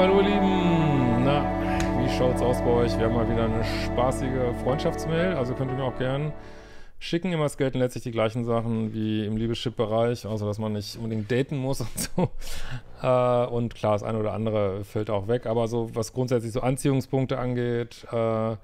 hallo ihr Lieben. Na, wie schaut's aus bei euch? Wir haben mal wieder eine spaßige Freundschaftsmail, also könnt ihr mir auch gern schicken. Immer gelten letztlich die gleichen Sachen wie im Liebeschip-Bereich, außer dass man nicht unbedingt daten muss und so. Äh, und klar, das eine oder andere fällt auch weg, aber so was grundsätzlich so Anziehungspunkte angeht, äh,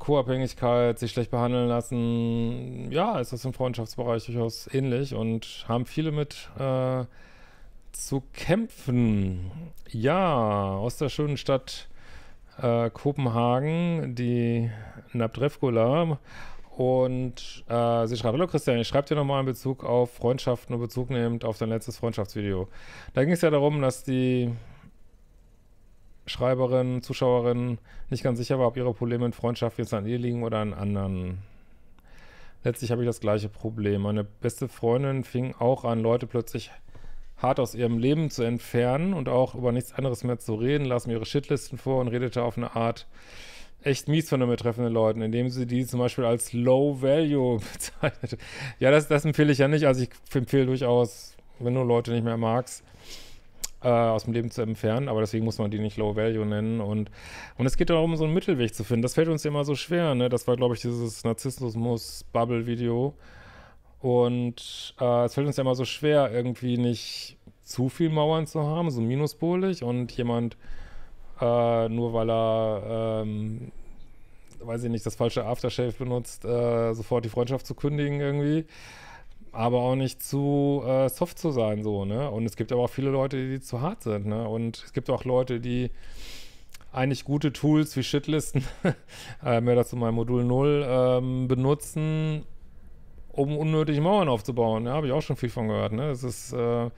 Co-Abhängigkeit, sich schlecht behandeln lassen, ja, ist das im Freundschaftsbereich durchaus ähnlich und haben viele mit äh, zu kämpfen. Ja, aus der schönen Stadt äh, Kopenhagen, die Nabdrevkula. Und äh, sie schreibt, hallo Christian, ich schreibe dir nochmal in Bezug auf Freundschaften und Bezug nehmend auf dein letztes Freundschaftsvideo. Da ging es ja darum, dass die Schreiberin, Zuschauerin nicht ganz sicher war, ob ihre Probleme in Freundschaft jetzt an ihr liegen oder an anderen. Letztlich habe ich das gleiche Problem. Meine beste Freundin fing auch an, Leute plötzlich hart aus ihrem Leben zu entfernen und auch über nichts anderes mehr zu reden, las mir ihre Shitlisten vor und redete auf eine Art echt mies von den betreffenden Leuten, indem sie die zum Beispiel als Low Value bezeichnete. Ja, das, das empfehle ich ja nicht. Also ich empfehle durchaus, wenn du Leute nicht mehr magst, äh, aus dem Leben zu entfernen, aber deswegen muss man die nicht Low Value nennen. Und, und es geht darum, so einen Mittelweg zu finden. Das fällt uns immer so schwer, ne? Das war, glaube ich, dieses Narzissmus-Bubble-Video. video und äh, es fällt uns ja immer so schwer, irgendwie nicht zu viel Mauern zu haben, so minuspolig und jemand äh, nur weil er, ähm, weiß ich nicht, das falsche Aftershave benutzt, äh, sofort die Freundschaft zu kündigen irgendwie. Aber auch nicht zu äh, soft zu sein, so, ne? Und es gibt aber auch viele Leute, die zu hart sind, ne? Und es gibt auch Leute, die eigentlich gute Tools wie Shitlisten, äh, mehr dazu mein Modul 0, ähm, benutzen, um unnötige Mauern aufzubauen. Ja, habe ich auch schon viel von gehört. Ne? Es ist, äh,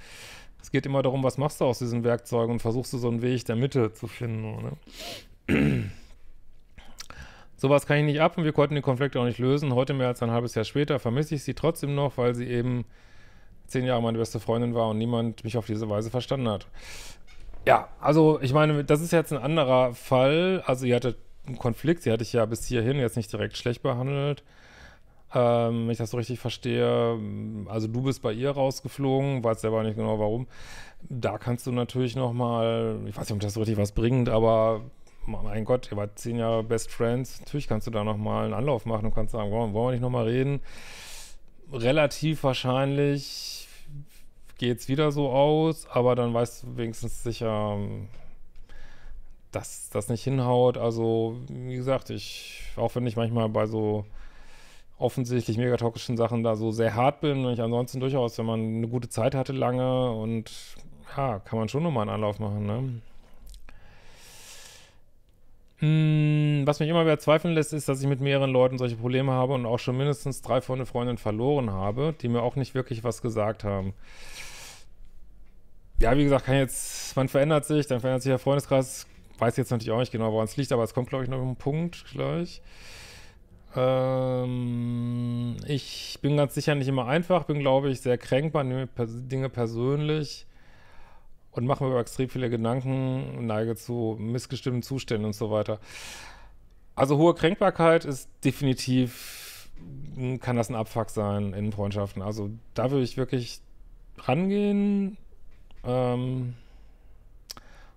es geht immer darum, was machst du aus diesen Werkzeugen und versuchst du so einen Weg der Mitte zu finden. Ne? Sowas kann ich nicht ab und wir konnten den Konflikt auch nicht lösen. Heute mehr als ein halbes Jahr später vermisse ich sie trotzdem noch, weil sie eben zehn Jahre meine beste Freundin war und niemand mich auf diese Weise verstanden hat. Ja, also ich meine, das ist jetzt ein anderer Fall. Also ihr hattet einen Konflikt, sie hatte ich ja bis hierhin jetzt nicht direkt schlecht behandelt ähm, wenn ich das so richtig verstehe. Mm, also du bist bei ihr rausgeflogen, weiß selber nicht genau warum. Da kannst du natürlich nochmal, ich weiß nicht, ob das so richtig was bringt, aber mein Gott, ihr wart zehn Jahre Best Friends. Natürlich kannst du da nochmal einen Anlauf machen und kannst sagen, wollen, wollen wir nicht nochmal reden? Relativ wahrscheinlich geht es wieder so aus, aber dann weißt du wenigstens sicher, dass das nicht hinhaut. Also, wie gesagt, ich, auch wenn ich manchmal bei so offensichtlich mega toxischen Sachen da so sehr hart bin. Und ich ansonsten durchaus, wenn man eine gute Zeit hatte lange und ja, kann man schon nochmal einen Anlauf machen, ne? Hm, was mich immer wieder zweifeln lässt, ist, dass ich mit mehreren Leuten solche Probleme habe und auch schon mindestens drei Freunde, Freundinnen verloren habe, die mir auch nicht wirklich was gesagt haben. Ja, wie gesagt, kann jetzt, man verändert sich, dann verändert sich der Freundeskreis. Weiß jetzt natürlich auch nicht genau, woran es liegt, aber es kommt, glaube ich, noch ein Punkt gleich. Ähm, ich bin ganz sicher nicht immer einfach, bin, glaube ich, sehr kränkbar, nehme Dinge persönlich und mache mir über extrem viele Gedanken, neige zu missgestimmten Zuständen und so weiter. Also hohe Kränkbarkeit ist definitiv, kann das ein Abfuck sein in Freundschaften. Also da würde ich wirklich rangehen. Ähm,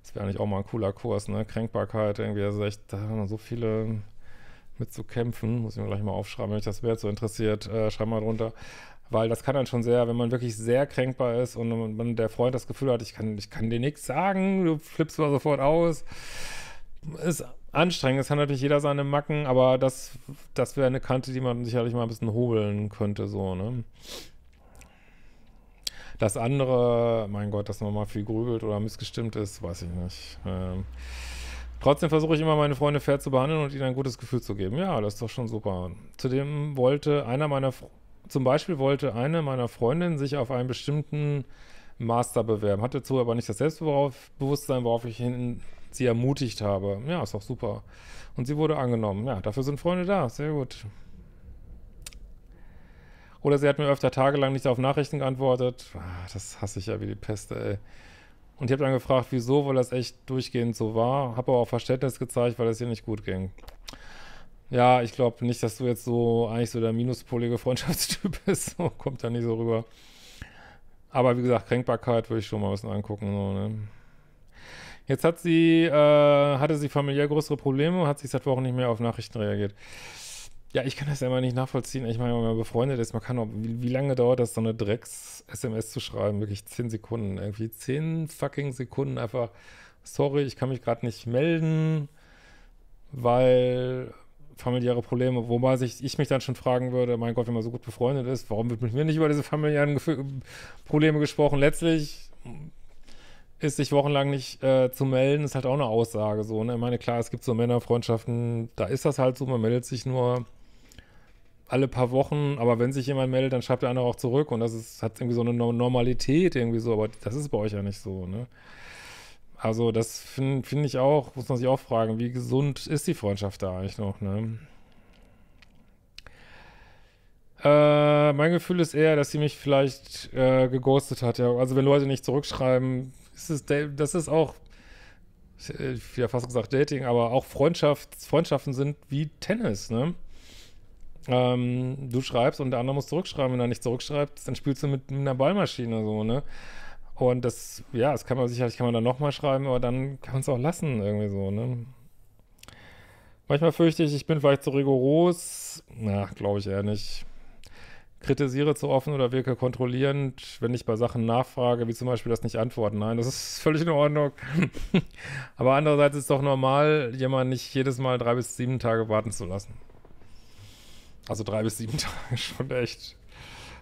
das wäre eigentlich auch mal ein cooler Kurs, ne? Kränkbarkeit, irgendwie, also echt, da haben wir so viele mit zu kämpfen. Muss ich mir gleich mal aufschreiben, wenn mich das wert so interessiert. Äh, schreib mal drunter. Weil das kann dann schon sehr, wenn man wirklich sehr kränkbar ist und man, der Freund das Gefühl hat, ich kann, ich kann dir nichts sagen, du flippst mal sofort aus. Ist anstrengend, es hat natürlich jeder seine Macken, aber das, das wäre eine Kante, die man sicherlich mal ein bisschen hobeln könnte, so, ne? Das andere, mein Gott, dass man mal viel grübelt oder missgestimmt ist, weiß ich nicht. Ähm, Trotzdem versuche ich immer, meine Freunde fair zu behandeln und ihnen ein gutes Gefühl zu geben. Ja, das ist doch schon super. Zudem wollte einer meiner, zum Beispiel wollte eine meiner Freundinnen sich auf einen bestimmten Master bewerben, hatte dazu aber nicht das Selbstbewusstsein, worauf ich hin, sie ermutigt habe. Ja, ist doch super. Und sie wurde angenommen. Ja, dafür sind Freunde da. Sehr gut. Oder sie hat mir öfter tagelang nicht auf Nachrichten geantwortet. Ah, das hasse ich ja wie die Peste, ey. Und ich habe dann gefragt, wieso, weil das echt durchgehend so war. Habe aber auch Verständnis gezeigt, weil das hier nicht gut ging. Ja, ich glaube nicht, dass du jetzt so eigentlich so der minuspolige Freundschaftstyp bist. kommt da nicht so rüber. Aber wie gesagt, Kränkbarkeit würde ich schon mal ein bisschen angucken. So, ne? Jetzt hat sie, äh, hatte sie familiär größere Probleme und hat sich seit Wochen nicht mehr auf Nachrichten reagiert. Ja, ich kann das ja immer nicht nachvollziehen. Ich meine, wenn man befreundet ist, man kann auch, wie, wie lange dauert das, so eine Drecks-SMS zu schreiben? Wirklich zehn Sekunden, irgendwie zehn fucking Sekunden einfach, sorry, ich kann mich gerade nicht melden, weil familiäre Probleme, wobei sich ich mich dann schon fragen würde, mein Gott, wenn man so gut befreundet ist, warum wird mit mir nicht über diese familiären Gef Probleme gesprochen? Letztlich ist sich wochenlang nicht äh, zu melden, ist halt auch eine Aussage so. Ne? Ich meine, klar, es gibt so Männerfreundschaften, da ist das halt so, man meldet sich nur alle paar Wochen, aber wenn sich jemand meldet, dann schreibt der andere auch zurück und das ist, hat irgendwie so eine Normalität irgendwie so, aber das ist bei euch ja nicht so, ne? Also das finde find ich auch, muss man sich auch fragen, wie gesund ist die Freundschaft da eigentlich noch, ne? Äh, mein Gefühl ist eher, dass sie mich vielleicht äh, geghostet hat, ja. Also wenn Leute nicht zurückschreiben, ist es, das ist auch, ich, ich ja fast gesagt Dating, aber auch Freundschafts, Freundschaften sind wie Tennis, ne? Ähm, du schreibst und der andere muss zurückschreiben. Wenn er nicht zurückschreibt, dann spielst du mit, mit einer Ballmaschine so, ne? Und das, ja, das kann man sicherlich, kann man dann nochmal schreiben, aber dann kann man es auch lassen, irgendwie so, ne? Manchmal fürchte ich, ich bin vielleicht zu rigoros. Na, glaube ich eher nicht. Kritisiere zu offen oder wirke kontrollierend, wenn ich bei Sachen nachfrage, wie zum Beispiel das nicht antworten. Nein, das ist völlig in Ordnung. aber andererseits ist es doch normal, jemanden nicht jedes Mal drei bis sieben Tage warten zu lassen. Also drei bis sieben Tage schon echt.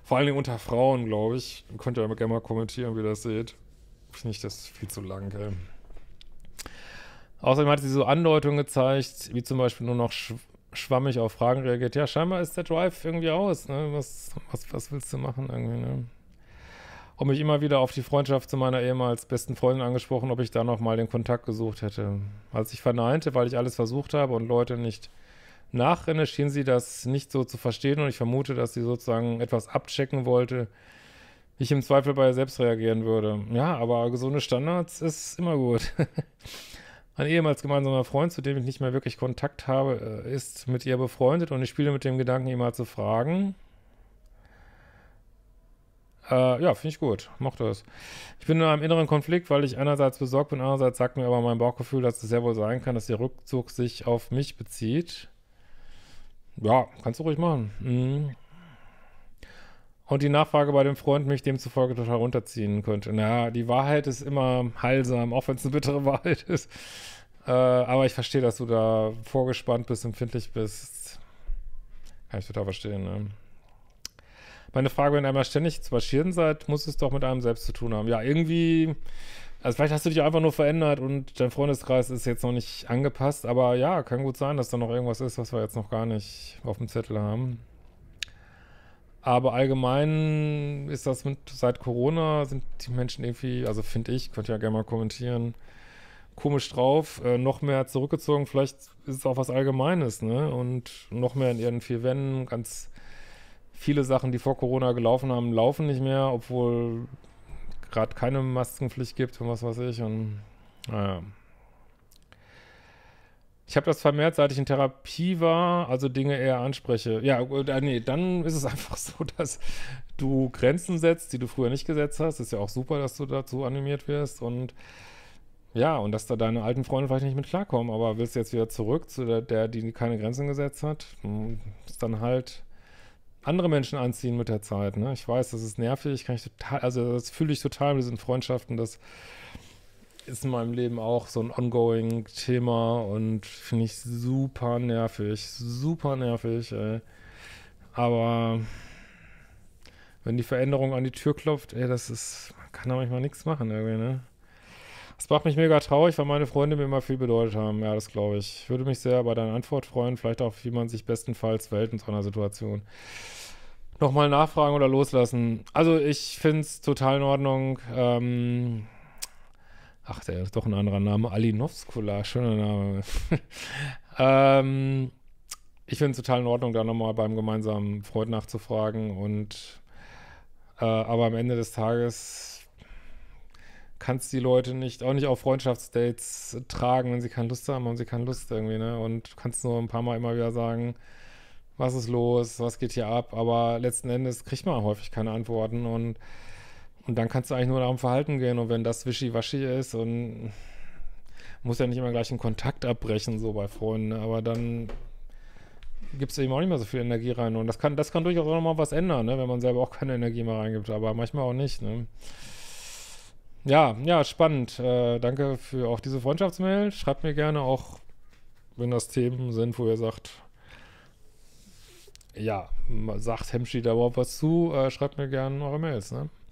Vor allen Dingen unter Frauen, glaube ich. Könnt ihr gerne mal kommentieren, wie ihr das seht. Finde ich das viel zu lang, gell? Außerdem hat sie so Andeutungen gezeigt, wie zum Beispiel nur noch sch schwammig auf Fragen reagiert. Ja, scheinbar ist der Drive irgendwie aus, ne? Was, was, was willst du machen irgendwie, ne? Und mich immer wieder auf die Freundschaft zu meiner ehemals besten Freundin angesprochen, ob ich da nochmal den Kontakt gesucht hätte. Als ich verneinte, weil ich alles versucht habe und Leute nicht Nachrennen schien sie das nicht so zu verstehen und ich vermute, dass sie sozusagen etwas abchecken wollte, ich im Zweifel bei ihr selbst reagieren würde. Ja, aber gesunde Standards ist immer gut. Ein ehemals gemeinsamer Freund, zu dem ich nicht mehr wirklich Kontakt habe, äh, ist mit ihr befreundet und ich spiele mit dem Gedanken, ihn mal zu fragen. Äh, ja, finde ich gut. Mach das. Ich bin in einem inneren Konflikt, weil ich einerseits besorgt bin, andererseits sagt mir aber mein Bauchgefühl, dass es sehr wohl sein kann, dass ihr Rückzug sich auf mich bezieht. Ja, kannst du ruhig machen. Mhm. Und die Nachfrage bei dem Freund mich demzufolge total runterziehen könnte. Naja, die Wahrheit ist immer heilsam, auch wenn es eine bittere Wahrheit ist. Äh, aber ich verstehe, dass du da vorgespannt bist, empfindlich bist. Kann ich total verstehen, ne? Meine Frage, wenn ihr einmal ständig zu marschieren seid, muss es doch mit einem selbst zu tun haben. Ja, irgendwie also vielleicht hast du dich einfach nur verändert und dein Freundeskreis ist jetzt noch nicht angepasst, aber ja, kann gut sein, dass da noch irgendwas ist, was wir jetzt noch gar nicht auf dem Zettel haben. Aber allgemein ist das mit, seit Corona sind die Menschen irgendwie, also finde ich, könnt ihr ja gerne mal kommentieren, komisch drauf, äh, noch mehr zurückgezogen, vielleicht ist es auch was Allgemeines, ne? Und noch mehr in ihren vier Wänden, ganz viele Sachen, die vor Corona gelaufen haben, laufen nicht mehr, obwohl gerade keine Maskenpflicht gibt und was weiß ich. Und naja. Ich habe das vermehrt, seit ich in Therapie war, also Dinge eher anspreche. Ja, oh, nee, dann ist es einfach so, dass du Grenzen setzt, die du früher nicht gesetzt hast. Ist ja auch super, dass du dazu animiert wirst und ja, und dass da deine alten Freunde vielleicht nicht mit klarkommen, aber willst du jetzt wieder zurück zu der, der die keine Grenzen gesetzt hat? Hm, ist dann halt andere Menschen anziehen mit der Zeit. Ne? Ich weiß, das ist nervig, kann ich total, also das fühle ich total mit diesen Freundschaften, das ist in meinem Leben auch so ein ongoing Thema und finde ich super nervig, super nervig. Ey. Aber wenn die Veränderung an die Tür klopft, ey, das ist, man kann da manchmal nichts machen irgendwie, ne? Das macht mich mega traurig, weil meine Freunde mir immer viel bedeutet haben. Ja, das glaube ich. Ich würde mich sehr bei deiner Antwort freuen, vielleicht auch, wie man sich bestenfalls verhält in so einer Situation. Nochmal nachfragen oder loslassen. Also, ich finde es total in Ordnung. Ähm, ach, der ist doch ein anderer Name. Alinovskula, schöner Name. ähm, ich finde es total in Ordnung, da nochmal beim gemeinsamen Freund nachzufragen. Und äh, aber am Ende des Tages kannst die Leute nicht, auch nicht auf Freundschaftsdates tragen, wenn sie keine Lust haben und sie keine Lust irgendwie, ne? Und kannst nur ein paar Mal immer wieder sagen, was ist los, was geht hier ab, aber letzten Endes kriegt man häufig keine Antworten und, und dann kannst du eigentlich nur darum Verhalten gehen und wenn das wischiwaschi ist und muss ja nicht immer gleich einen Kontakt abbrechen, so bei Freunden, ne? aber dann gibt es eben auch nicht mehr so viel Energie rein und das kann, das kann durchaus auch nochmal was ändern, ne? wenn man selber auch keine Energie mehr reingibt, aber manchmal auch nicht, ne? ja, ja, spannend. Äh, danke für auch diese Freundschaftsmail. Schreibt mir gerne auch, wenn das Themen sind, wo ihr sagt, ja, sagt Hemschi da überhaupt was zu, äh, schreibt mir gerne eure Mails, ne?